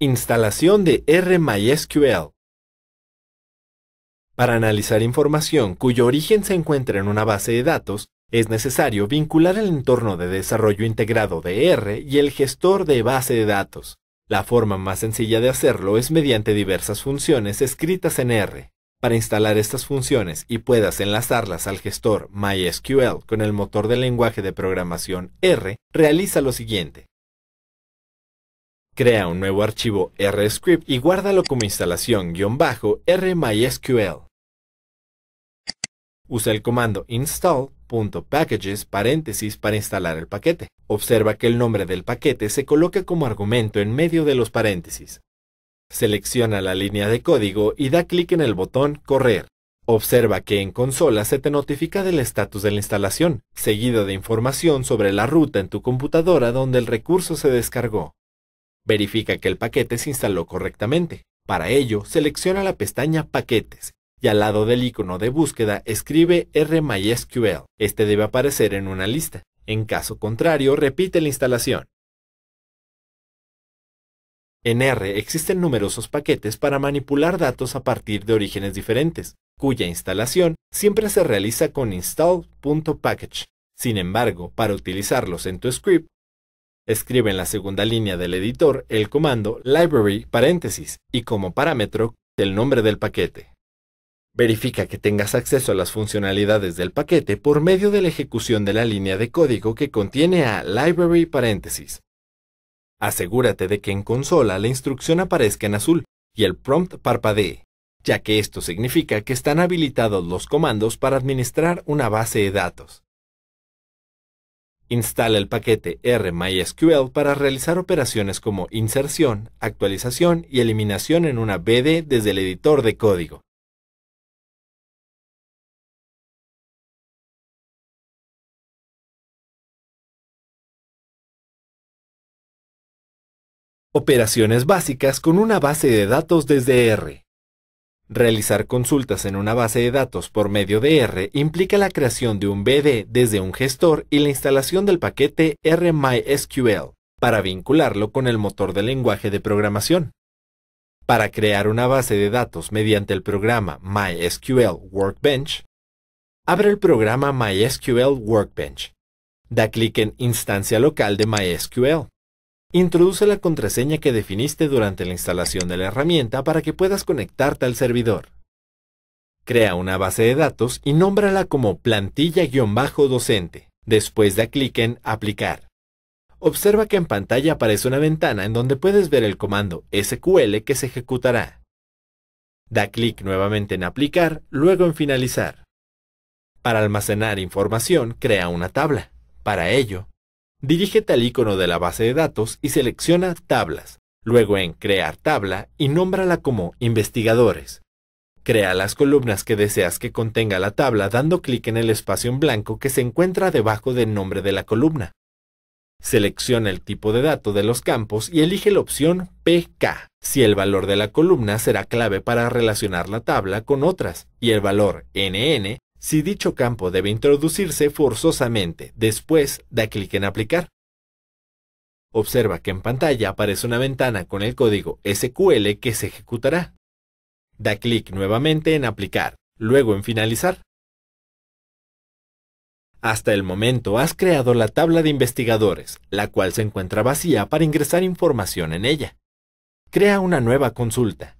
Instalación de R MySQL. Para analizar información cuyo origen se encuentra en una base de datos, es necesario vincular el entorno de desarrollo integrado de R y el gestor de base de datos. La forma más sencilla de hacerlo es mediante diversas funciones escritas en R. Para instalar estas funciones y puedas enlazarlas al gestor MySQL con el motor de lenguaje de programación R, realiza lo siguiente. Crea un nuevo archivo RScript y guárdalo como instalación-rmysql. Usa el comando install.packages para instalar el paquete. Observa que el nombre del paquete se coloca como argumento en medio de los paréntesis. Selecciona la línea de código y da clic en el botón Correr. Observa que en consola se te notifica del estatus de la instalación, seguido de información sobre la ruta en tu computadora donde el recurso se descargó. Verifica que el paquete se instaló correctamente. Para ello, selecciona la pestaña Paquetes y al lado del icono de búsqueda escribe RMySQL. Este debe aparecer en una lista. En caso contrario, repite la instalación. En R existen numerosos paquetes para manipular datos a partir de orígenes diferentes, cuya instalación siempre se realiza con install.package. Sin embargo, para utilizarlos en tu script, Escribe en la segunda línea del editor el comando library paréntesis y como parámetro el nombre del paquete. Verifica que tengas acceso a las funcionalidades del paquete por medio de la ejecución de la línea de código que contiene a library paréntesis. Asegúrate de que en consola la instrucción aparezca en azul y el prompt parpadee, ya que esto significa que están habilitados los comandos para administrar una base de datos. Instala el paquete R MySQL para realizar operaciones como inserción, actualización y eliminación en una BD desde el editor de código. Operaciones básicas con una base de datos desde R. Realizar consultas en una base de datos por medio de R implica la creación de un BD desde un gestor y la instalación del paquete RMySQL para vincularlo con el motor de lenguaje de programación. Para crear una base de datos mediante el programa MySQL Workbench, abre el programa MySQL Workbench. Da clic en Instancia local de MySQL. Introduce la contraseña que definiste durante la instalación de la herramienta para que puedas conectarte al servidor. Crea una base de datos y nómbrala como plantilla-docente. Después da clic en Aplicar. Observa que en pantalla aparece una ventana en donde puedes ver el comando SQL que se ejecutará. Da clic nuevamente en Aplicar, luego en Finalizar. Para almacenar información, crea una tabla. Para ello, Dirígete al icono de la base de datos y selecciona Tablas. Luego en Crear tabla y nómbrala como Investigadores. Crea las columnas que deseas que contenga la tabla dando clic en el espacio en blanco que se encuentra debajo del nombre de la columna. Selecciona el tipo de dato de los campos y elige la opción PK, si el valor de la columna será clave para relacionar la tabla con otras, y el valor NN si dicho campo debe introducirse forzosamente después da clic en aplicar. Observa que en pantalla aparece una ventana con el código SQL que se ejecutará. Da clic nuevamente en aplicar, luego en finalizar. Hasta el momento has creado la tabla de investigadores, la cual se encuentra vacía para ingresar información en ella. Crea una nueva consulta.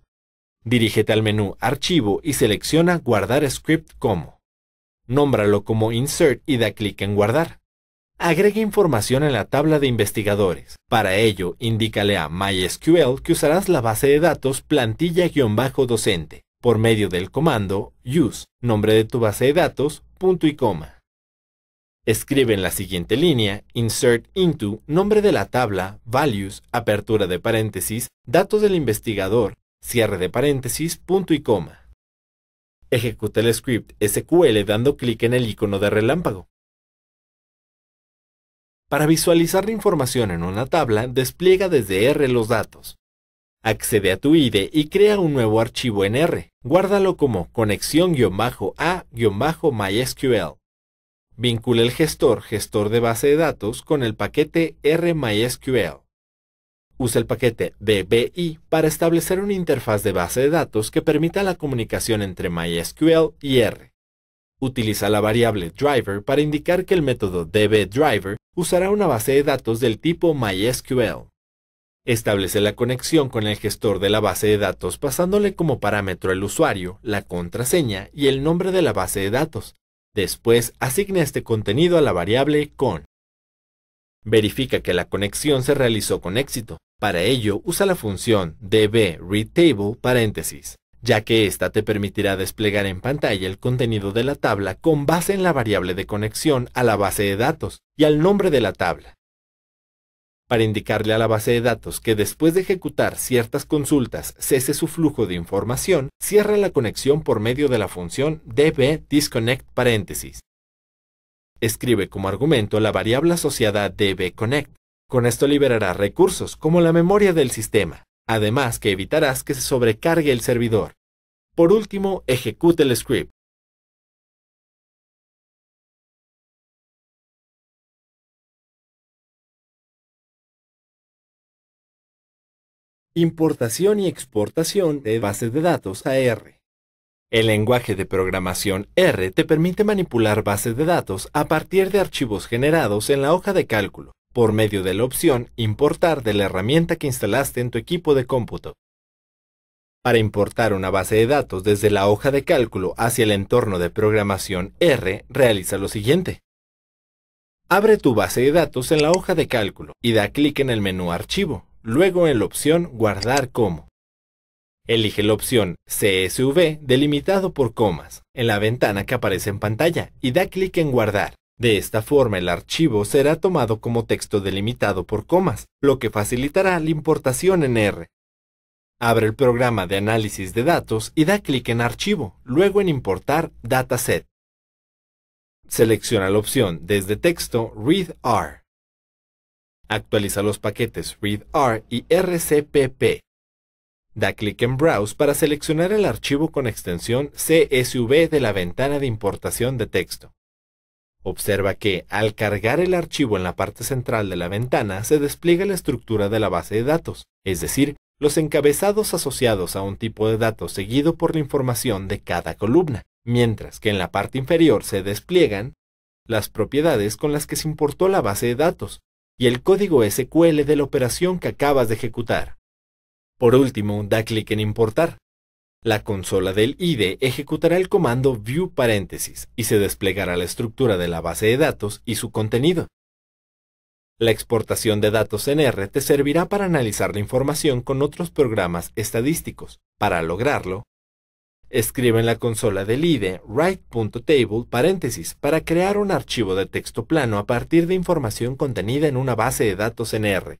Dirígete al menú Archivo y selecciona Guardar script como nómbralo como Insert y da clic en Guardar. Agrega información en la tabla de investigadores. Para ello, indícale a MySQL que usarás la base de datos plantilla-docente por medio del comando use, nombre de tu base de datos, punto y coma. Escribe en la siguiente línea insert into, nombre de la tabla, values, apertura de paréntesis, datos del investigador, cierre de paréntesis, punto y coma. Ejecuta el script SQL dando clic en el icono de relámpago. Para visualizar la información en una tabla, despliega desde R los datos. Accede a tu IDE y crea un nuevo archivo en R. Guárdalo como conexión-a-mysql. Vincula el gestor gestor de base de datos con el paquete R MySQL. Usa el paquete dbi para establecer una interfaz de base de datos que permita la comunicación entre MySQL y R. Utiliza la variable driver para indicar que el método dbDriver usará una base de datos del tipo MySQL. Establece la conexión con el gestor de la base de datos pasándole como parámetro el usuario, la contraseña y el nombre de la base de datos. Después asigna este contenido a la variable con. Verifica que la conexión se realizó con éxito. Para ello, usa la función db_readTable ya que ésta te permitirá desplegar en pantalla el contenido de la tabla con base en la variable de conexión a la base de datos y al nombre de la tabla. Para indicarle a la base de datos que después de ejecutar ciertas consultas cese su flujo de información, cierra la conexión por medio de la función db_disconnect Escribe como argumento la variable asociada dbConnect. Con esto liberará recursos, como la memoria del sistema, además que evitarás que se sobrecargue el servidor. Por último, ejecute el script. Importación y exportación de bases de datos a R. El lenguaje de programación R te permite manipular bases de datos a partir de archivos generados en la hoja de cálculo, por medio de la opción Importar de la herramienta que instalaste en tu equipo de cómputo. Para importar una base de datos desde la hoja de cálculo hacia el entorno de programación R, realiza lo siguiente. Abre tu base de datos en la hoja de cálculo y da clic en el menú Archivo, luego en la opción Guardar como. Elige la opción CSV delimitado por comas en la ventana que aparece en pantalla y da clic en guardar. De esta forma el archivo será tomado como texto delimitado por comas, lo que facilitará la importación en R. Abre el programa de análisis de datos y da clic en Archivo, luego en Importar Dataset. Selecciona la opción desde texto Read R. Actualiza los paquetes Read R y RCPP. Da clic en Browse para seleccionar el archivo con extensión CSV de la ventana de importación de texto. Observa que, al cargar el archivo en la parte central de la ventana, se despliega la estructura de la base de datos, es decir, los encabezados asociados a un tipo de datos seguido por la información de cada columna, mientras que en la parte inferior se despliegan las propiedades con las que se importó la base de datos y el código SQL de la operación que acabas de ejecutar. Por último, da clic en Importar. La consola del IDE ejecutará el comando view paréntesis y se desplegará la estructura de la base de datos y su contenido. La exportación de datos en R te servirá para analizar la información con otros programas estadísticos. Para lograrlo, escribe en la consola del IDE write.table para crear un archivo de texto plano a partir de información contenida en una base de datos en R.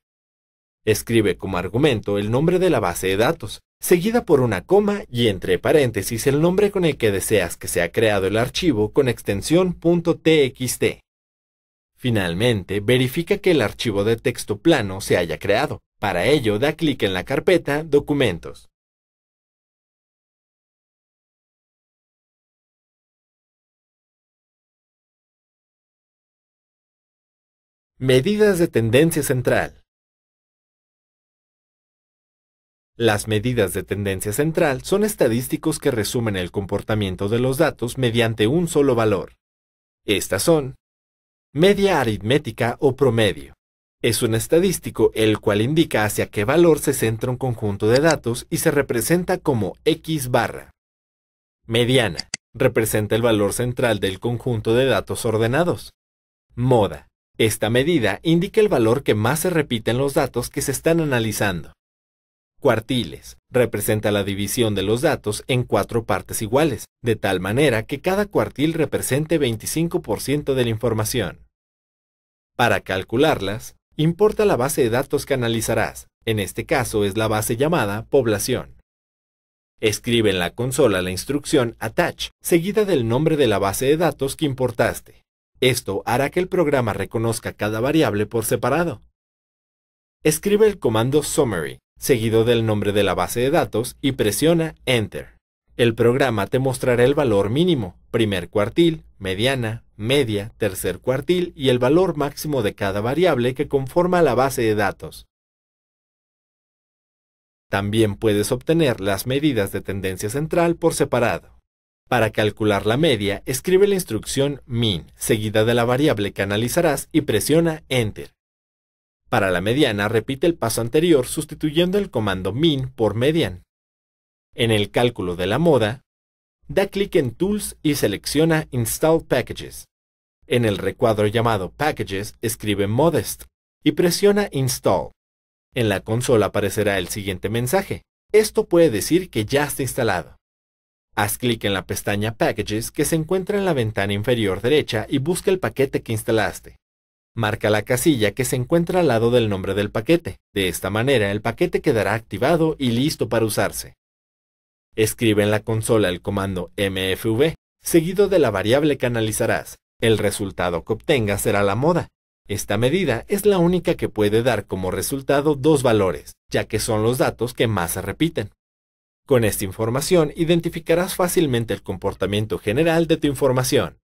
Escribe como argumento el nombre de la base de datos, seguida por una coma y entre paréntesis el nombre con el que deseas que sea creado el archivo con extensión .txt. Finalmente, verifica que el archivo de texto plano se haya creado. Para ello, da clic en la carpeta Documentos. Medidas de tendencia central. Las medidas de tendencia central son estadísticos que resumen el comportamiento de los datos mediante un solo valor. Estas son media aritmética o promedio. Es un estadístico el cual indica hacia qué valor se centra un conjunto de datos y se representa como X barra. Mediana. Representa el valor central del conjunto de datos ordenados. Moda. Esta medida indica el valor que más se repite en los datos que se están analizando. Cuartiles. Representa la división de los datos en cuatro partes iguales, de tal manera que cada cuartil represente 25% de la información. Para calcularlas, importa la base de datos que analizarás, en este caso es la base llamada población. Escribe en la consola la instrucción attach, seguida del nombre de la base de datos que importaste. Esto hará que el programa reconozca cada variable por separado. Escribe el comando summary, seguido del nombre de la base de datos y presiona Enter. El programa te mostrará el valor mínimo, primer cuartil, mediana, media, tercer cuartil y el valor máximo de cada variable que conforma la base de datos. También puedes obtener las medidas de tendencia central por separado. Para calcular la media, escribe la instrucción min, seguida de la variable que analizarás y presiona Enter. Para la mediana repite el paso anterior sustituyendo el comando min por median. En el cálculo de la moda, da clic en Tools y selecciona Install Packages. En el recuadro llamado Packages escribe Modest y presiona Install. En la consola aparecerá el siguiente mensaje. Esto puede decir que ya está instalado. Haz clic en la pestaña Packages que se encuentra en la ventana inferior derecha y busca el paquete que instalaste. Marca la casilla que se encuentra al lado del nombre del paquete. De esta manera el paquete quedará activado y listo para usarse. Escribe en la consola el comando mfv, seguido de la variable que analizarás. El resultado que obtengas será la moda. Esta medida es la única que puede dar como resultado dos valores, ya que son los datos que más se repiten. Con esta información identificarás fácilmente el comportamiento general de tu información.